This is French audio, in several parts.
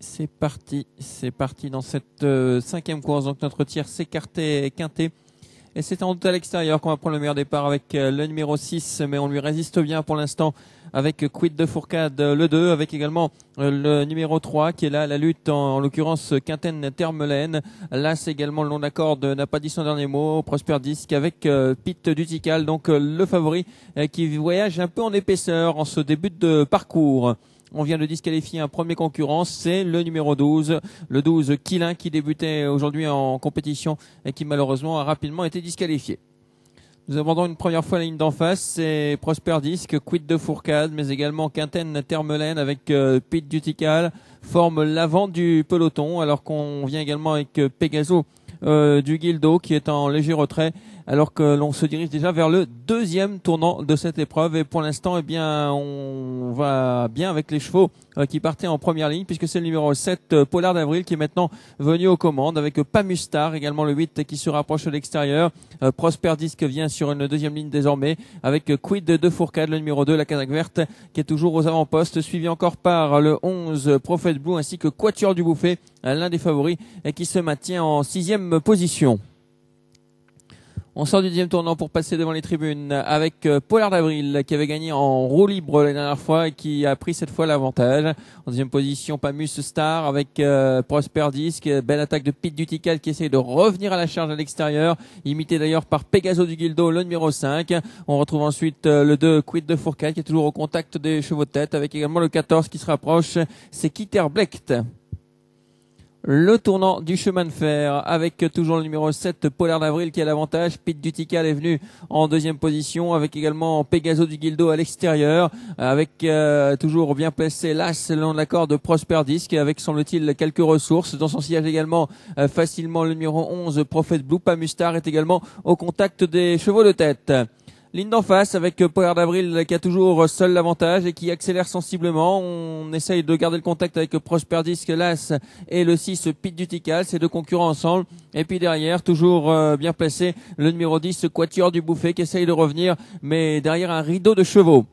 c'est parti, c'est parti dans cette euh, cinquième course. Donc notre tiers s'écartait quinté. Et c'est en tout à l'extérieur qu'on va prendre le meilleur départ avec euh, le numéro 6, mais on lui résiste bien pour l'instant avec Quid de Fourcade euh, le 2, avec également le numéro 3 qui est là à la lutte, en, l'occurrence Quintaine Termelaine. c'est également, le long de n'a pas dit son dernier mot. Prosper Disc avec Pit Pete Dutical, donc le favori qui voyage un peu en épaisseur en ce début de parcours. On vient de disqualifier un premier concurrent, c'est le numéro 12, le 12 Kilin qui débutait aujourd'hui en compétition et qui malheureusement a rapidement été disqualifié. Nous avons donc une première fois la ligne d'en face, c'est Prosper Disque, Quid de Fourcade, mais également Quintaine Termelaine avec euh, Pete Dutical, forme l'avant du peloton, alors qu'on vient également avec euh, Pegaso euh, du Guildo qui est en léger retrait alors que l'on se dirige déjà vers le deuxième tournant de cette épreuve. Et pour l'instant, eh bien, on va bien avec les chevaux euh, qui partaient en première ligne, puisque c'est le numéro 7, euh, Polar d'Avril, qui est maintenant venu aux commandes, avec Pamustar, également le 8 qui se rapproche de l'extérieur. Euh, Prosper Disque vient sur une deuxième ligne désormais, avec Quid de Fourcade, le numéro 2, la Canaque Verte, qui est toujours aux avant-postes, suivi encore par le 11, Prophet Blue, ainsi que Quatuor du Bouffet, l'un des favoris, et qui se maintient en sixième position. On sort du deuxième tournant pour passer devant les tribunes avec euh, Polar d'Avril qui avait gagné en roue libre la dernière fois et qui a pris cette fois l'avantage. En deuxième position, Pamus Star avec euh, Prosper Disc. Belle attaque de Pete Dutical qui essaye de revenir à la charge à l'extérieur, imité d'ailleurs par Pegaso du Guildo, le numéro 5. On retrouve ensuite euh, le 2 Quid de Fourcade qui est toujours au contact des chevaux de tête avec également le 14 qui se rapproche, c'est Kitterblecht. Le tournant du chemin de fer avec toujours le numéro 7 Polaire d'Avril qui a l'avantage. Pete Dutical est venu en deuxième position avec également Pegaso du Guildo à l'extérieur avec euh, toujours bien placé l'As selon l'accord de Prosper Disque avec semble-t-il quelques ressources. Dans son sillage également euh, facilement le numéro 11 Prophet Blue Pamustar est également au contact des chevaux de tête. Ligne d'en face avec euh, Power d'Avril euh, qui a toujours euh, seul l'avantage et qui accélère sensiblement. On essaye de garder le contact avec Disque, Las et le 6 du Dutical, ces deux concurrents ensemble. Et puis derrière, toujours bien placé, le numéro 10 Quatuor du Bouffet qui essaye de revenir, mais derrière un rideau de chevaux.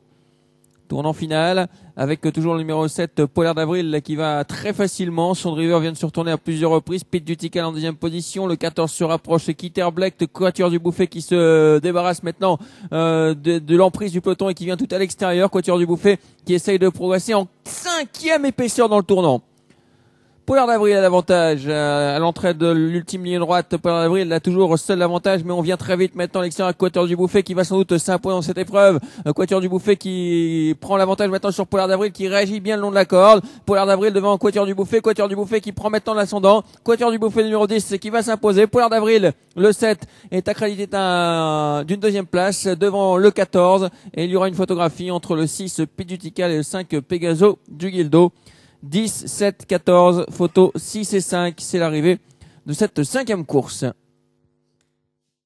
Tournant final avec toujours le numéro 7 Polaire d'Avril qui va très facilement. Son driver vient de se retourner à plusieurs reprises. Pete Dutical en deuxième position. Le 14 se rapproche. Kitter Black, Quatuor du Bouffet qui se débarrasse maintenant euh, de, de l'emprise du peloton et qui vient tout à l'extérieur. Quatuor du Bouffet qui essaye de progresser en cinquième épaisseur dans le tournant. Polar d'Avril a l'avantage euh, à l'entrée de l'ultime ligne droite. Polar d'Avril a toujours seul l'avantage, mais on vient très vite maintenant l'extérieur Quatuor du Bouffet qui va sans doute s'imposer dans cette épreuve. Euh, Quatuor du Bouffet qui prend l'avantage maintenant sur Polar d'Avril qui réagit bien le long de la corde. Polar d'Avril devant Quatuor du Bouffet, Quatuor du Bouffet qui prend maintenant l'ascendant. Quatuor du Bouffet numéro 10 qui va s'imposer. Polar d'Avril, le 7 est accrédité d'une deuxième place devant le 14 et il y aura une photographie entre le 6 Pidutical et le 5 Pegaso du Guildo. 10, 7, 14, photo 6 et 5. C'est l'arrivée de cette cinquième course.